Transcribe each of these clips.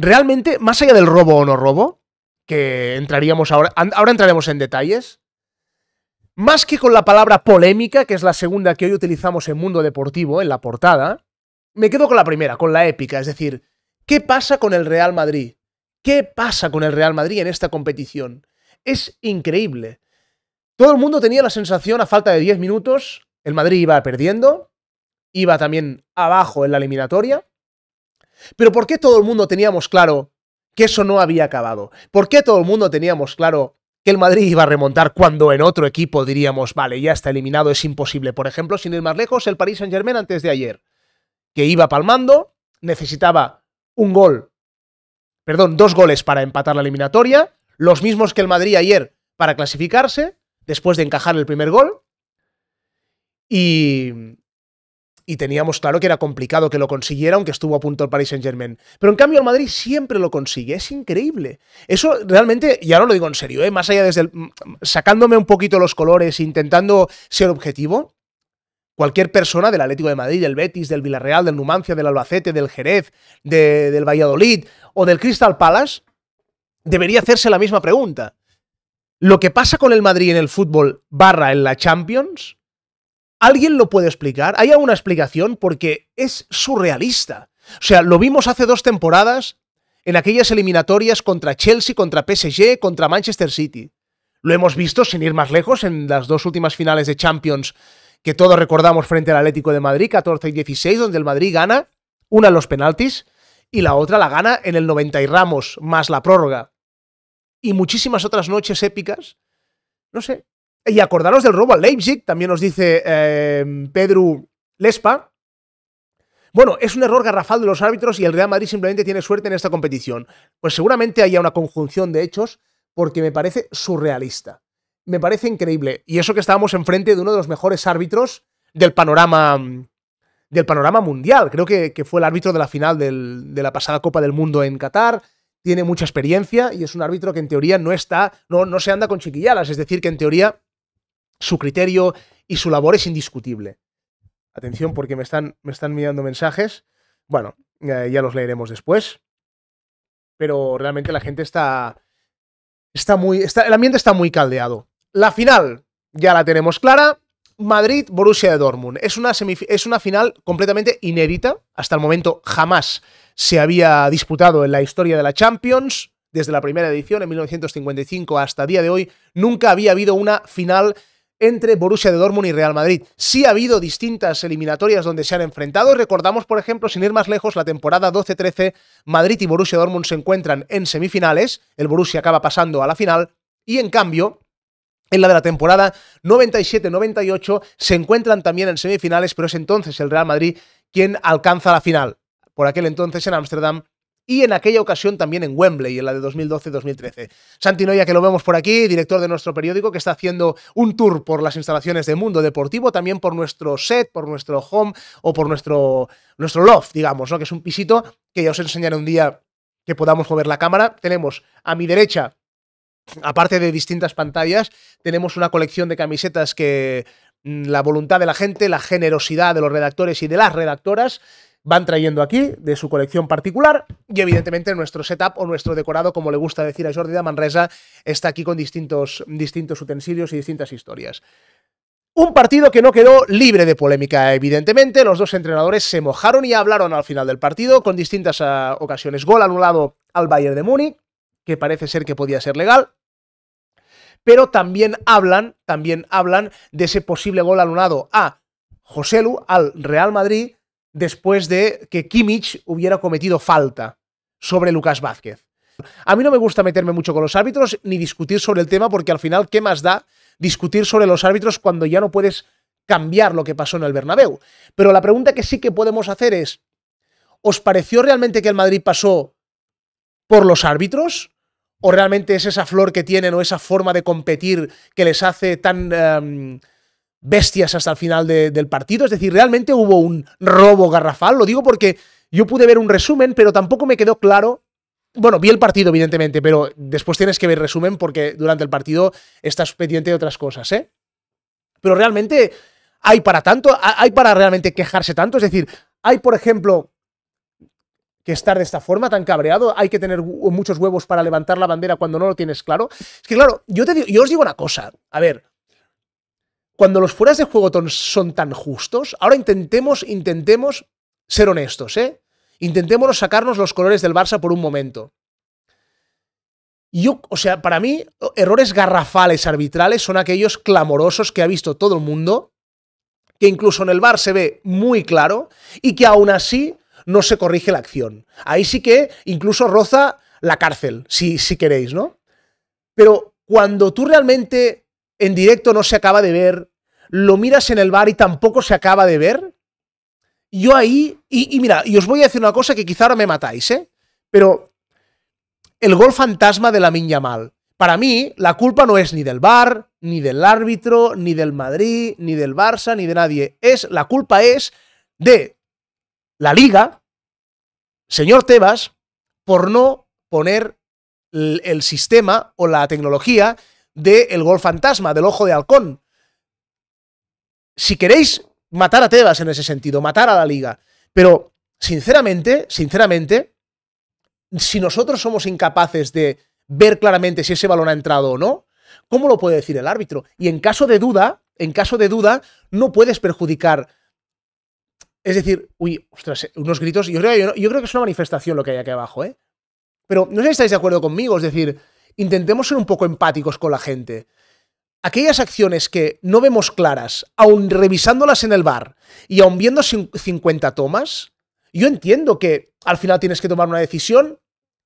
realmente, más allá del robo o no robo, que entraríamos ahora, ahora entraremos en detalles, más que con la palabra polémica, que es la segunda que hoy utilizamos en Mundo Deportivo, en la portada, me quedo con la primera, con la épica, es decir, ¿qué pasa con el Real Madrid? ¿Qué pasa con el Real Madrid en esta competición? Es increíble. Todo el mundo tenía la sensación, a falta de 10 minutos, el Madrid iba perdiendo, iba también abajo en la eliminatoria, pero ¿por qué todo el mundo teníamos claro que eso no había acabado? ¿Por qué todo el mundo teníamos claro que el Madrid iba a remontar cuando en otro equipo diríamos, vale, ya está eliminado, es imposible? Por ejemplo, sin ir más lejos, el Paris Saint-Germain antes de ayer, que iba palmando, necesitaba un gol, perdón, dos goles para empatar la eliminatoria, los mismos que el Madrid ayer para clasificarse, después de encajar el primer gol. Y, y teníamos claro que era complicado que lo consiguiera, aunque estuvo a punto el Paris Saint Germain. Pero en cambio el Madrid siempre lo consigue, es increíble. Eso realmente, ya ahora lo digo en serio, ¿eh? más allá desde sacándome un poquito los colores, intentando ser objetivo, cualquier persona del Atlético de Madrid, del Betis, del Villarreal, del Numancia, del Albacete, del Jerez, del Valladolid o del Crystal Palace, debería hacerse la misma pregunta. ¿Lo que pasa con el Madrid en el fútbol barra en la Champions? ¿Alguien lo puede explicar? ¿Hay alguna explicación? Porque es surrealista. O sea, lo vimos hace dos temporadas en aquellas eliminatorias contra Chelsea, contra PSG, contra Manchester City. Lo hemos visto, sin ir más lejos, en las dos últimas finales de Champions que todos recordamos frente al Atlético de Madrid, 14 y 16, donde el Madrid gana una los penaltis y la otra la gana en el 90 y Ramos, más la prórroga. Y muchísimas otras noches épicas. No sé, y acordaros del robo al Leipzig, también nos dice eh, Pedro Lespa. Bueno, es un error garrafal de los árbitros y el Real Madrid simplemente tiene suerte en esta competición. Pues seguramente haya una conjunción de hechos porque me parece surrealista. Me parece increíble. Y eso que estábamos enfrente de uno de los mejores árbitros del panorama, del panorama mundial. Creo que, fue el árbitro de la final de la pasada Copa del Mundo en Qatar tiene mucha experiencia y es un árbitro que en teoría no está, no, no se anda con chiquilladas, es decir, que en teoría su criterio y su labor es indiscutible. Atención porque me están, me están mirando mensajes. Bueno, eh, ya los leeremos después. Pero realmente la gente está... Está muy... el ambiente está muy caldeado. La final ya la tenemos clara. Madrid, Borussia de Dortmund. Es una, es una final completamente inédita. Hasta el momento jamás se había disputado en la historia de la Champions. Desde la primera edición, en 1955 hasta el día de hoy, nunca había habido una final entre Borussia de Dortmund y Real Madrid. Sí ha habido distintas eliminatorias donde se han enfrentado. Recordamos, por ejemplo, sin ir más lejos, la temporada 12-13, Madrid y Borussia Dortmund se encuentran en semifinales, el Borussia acaba pasando a la final, y en cambio, en la de la temporada 97-98 se encuentran también en semifinales, pero es entonces el Real Madrid quien alcanza la final. Por aquel entonces en Ámsterdam y en aquella ocasión también en Wembley, en la de 2012-2013. Santi Noya, que lo vemos por aquí, director de nuestro periódico, que está haciendo un tour por las instalaciones de Mundo Deportivo, también por nuestro set, por nuestro home o por nuestro, nuestro loft, digamos, ¿no? que es un pisito que ya os enseñaré un día que podamos mover la cámara. Tenemos a mi derecha, aparte de distintas pantallas, tenemos una colección de camisetas que mm, la voluntad de la gente, la generosidad de los redactores y de las redactoras van trayendo aquí de su colección particular y evidentemente nuestro setup o nuestro decorado, como le gusta decir a Jordi de Manresa, está aquí con distintos, distintos utensilios y distintas historias. Un partido que no quedó libre de polémica, evidentemente. Los dos entrenadores se mojaron y hablaron al final del partido con distintas ah, ocasiones. Gol anulado al Bayern de Múnich, que parece ser que podía ser legal. Pero también hablan, también hablan de ese posible gol anulado a José Joselu, al Real Madrid, después de que Kimmich hubiera cometido falta sobre Lucas Vázquez. A mí no me gusta meterme mucho con los árbitros ni discutir sobre el tema porque al final, ¿qué más da discutir sobre los árbitros cuando ya no puedes cambiar lo que pasó en el Bernabéu? Pero la pregunta que sí que podemos hacer es, ¿os pareció realmente que el Madrid pasó por los árbitros? ¿O realmente es esa flor que tienen o esa forma de competir que les hace tan... Em, bestias hasta el final del partido. Es decir, realmente hubo un robo garrafal. Lo digo porque yo pude ver un resumen, pero tampoco me quedó claro. Bueno, vi el partido, evidentemente, pero después tienes que ver resumen porque durante el partido estás pendiente de otras cosas, ¿eh? Pero realmente hay para tanto, hay para realmente quejarse tanto. Es decir, hay, por ejemplo, que estar de esta forma tan cabreado, hay que tener muchos huevos para levantar la bandera cuando no lo tienes claro. Es que, claro, yo, te yo os digo una cosa. A ver, cuando los fueras de juego son tan justos, ahora intentemos, intentemos ser honestos, ¿eh? Intentémonos sacarnos los colores del Barça por un momento. Yo, o sea, para mí, errores garrafales arbitrales son aquellos clamorosos que ha visto todo el mundo, que incluso en el bar se ve muy claro y que aún así no se corrige la acción. Ahí sí que incluso roza la cárcel, si, si queréis, ¿no? Pero cuando tú realmente en directo no se acaba de ver, lo miras en el bar y tampoco se acaba de ver, yo ahí, y, mira, y os voy a decir una cosa que quizá ahora me matáis, ¿eh? Pero el gol fantasma de la Minya Mal. Para mí, la culpa no es ni del bar ni del árbitro, ni del Madrid, ni del Barça, ni de nadie. Es, la culpa es de la liga, señor Tebas, por no poner el, sistema o la tecnología del gol fantasma, del ojo de halcón si queréis matar a Tebas en ese sentido, matar a la liga. Pero, sinceramente, sinceramente, si nosotros somos incapaces de ver claramente si ese balón ha entrado o no, ¿cómo lo puede decir el árbitro? Y en caso de duda, en caso de duda, no puedes perjudicar. Es decir, uy, ostras, unos gritos. Yo creo, yo creo que es una manifestación lo que hay aquí abajo, ¿eh? Pero no sé si estáis de acuerdo conmigo, es decir, intentemos ser un poco empáticos con la gente aquellas acciones que no vemos claras, aun revisándolas en el bar y aun viendo 50 tomas, yo entiendo que al final tienes que tomar una decisión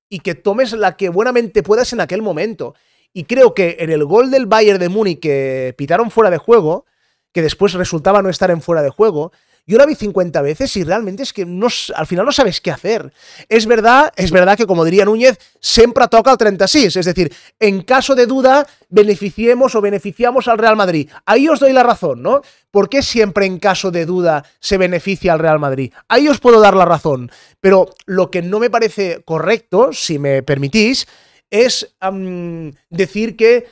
y que tomes la que buenamente puedas en aquel momento. Y creo que en el gol del Bayern de Múnich que pitaron fuera de juego, que después resultaba no estar en fuera de juego, yo la vi 50 veces y realmente es que no, al final no sabes qué hacer. Es verdad, es verdad que como diría Núñez, siempre toca el 36, es decir, en caso de duda beneficiemos o beneficiamos al Real Madrid. Ahí os doy la razón, ¿no? ¿Por qué siempre en caso de duda se beneficia al Real Madrid? Ahí os puedo dar la razón, pero lo que no me parece correcto, si me permitís, es decir que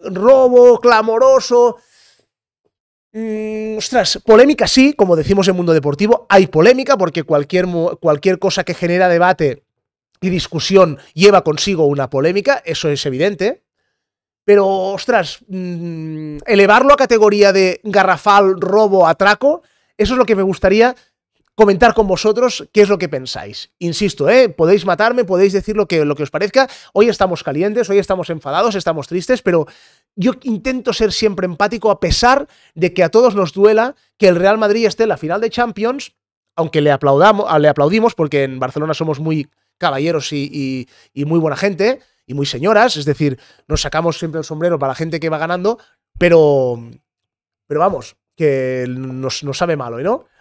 robo clamoroso Mm, ostras, polémica sí, como decimos en Mundo Deportivo, hay polémica porque cualquier, cualquier cosa que genera debate y discusión lleva consigo una polémica, eso es evidente. Pero, ostras, mm, elevarlo a categoría de garrafal, robo, atraco, eso es lo que me gustaría comentar con vosotros qué es lo que pensáis. Insisto, ¿eh? podéis matarme, podéis decir lo que, lo que os parezca. Hoy estamos calientes, hoy estamos enfadados, estamos tristes, pero yo intento ser siempre empático a pesar de que a todos nos duela que el Real Madrid esté en la final de Champions, aunque le, aplaudamos, le aplaudimos porque en Barcelona somos muy caballeros y, muy buena gente y muy señoras, es decir, nos sacamos siempre el sombrero para la gente que va ganando, pero, pero vamos, que nos, nos sabe malo, ¿no?